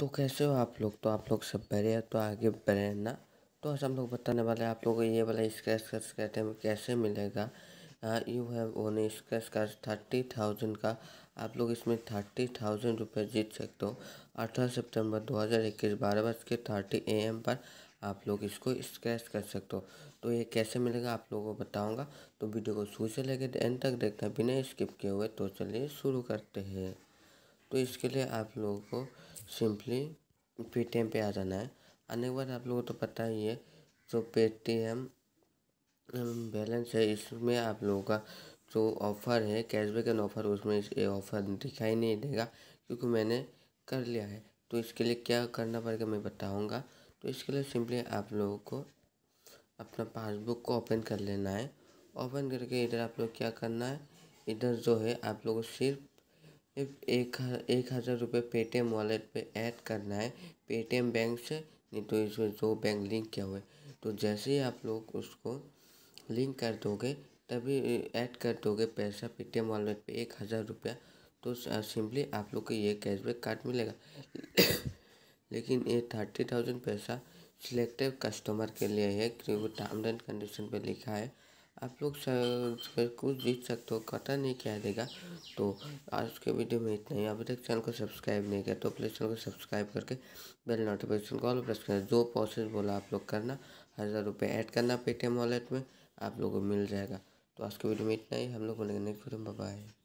तो कैसे हो आप लोग तो आप लोग सब बढ़िया तो आगे बढ़े ना तो आज हम लोग बताने वाले आप लोगों को ये वाला स्क्रैच कार्ड कहते हैं कैसे मिलेगा you have won scratch card thirty thousand का आप लोग इसमें थर्टी थाउजेंड रुपये जीत सकते हो अठारह सितंबर दो हज़ार इक्कीस बारह बज के थर्टी ए एम पर आप लोग इसको स्क्रैच कर सकते हो तो ये कैसे मिलेगा आप लोगों को बताऊँगा तो वीडियो को शुरू से लेकर एंड तक देखना बिना स्किप किए हुए तो चलिए शुरू करते हैं तो इसके लिए आप लोगों को सिंपली पेटीएम पे आ जाना है आने के बाद आप लोगों को तो पता ही है जो पेटीएम बैलेंस है इसमें आप लोगों का जो ऑफ़र है कैशबैक एंड ऑफ़र उसमें ऑफ़र दिखाई नहीं देगा क्योंकि मैंने कर लिया है तो इसके लिए क्या करना पड़ेगा मैं बताऊंगा तो इसके लिए सिंपली आप लोगों को अपना पासबुक को ओपन कर लेना है ओपन करके इधर आप लोग क्या करना है इधर जो है आप लोगों को सिर्फ एक एक हज़ार रुपये पेटीएम वॉलेट पे ऐड करना है पेटीएम बैंक से नहीं तो इसमें जो बैंक लिंक किया हुआ है तो जैसे ही आप लोग उसको लिंक कर दोगे तभी ऐड कर दोगे पैसा पेटीएम वॉलेट पे एक हज़ार रुपया तो सिंपली आप लोग को ये कैशबैक कार्ड मिलेगा लेकिन ये थर्टी थाउजेंड पैसा सिलेक्टेड कस्टमर के लिए है क्योंकि टर्म एंड कंडीशन पर लिखा है आप लोग कुछ जीत सकते हो पता नहीं क्या देगा तो आज के वीडियो में इतना ही अभी तक चैनल को सब्सक्राइब नहीं किया तो प्लीज़ चैनल को सब्सक्राइब करके बेल नोटिफिकेशन को ऑल प्रेस करना जो प्रोसेस बोला आप लोग करना हज़ार रुपये ऐड करना पेटीएम वॉलेट में आप लोगों को मिल जाएगा तो आज के वीडियो में इतना ही हम लोग बोलेंगे नेक्स्ट वीडियो में बाय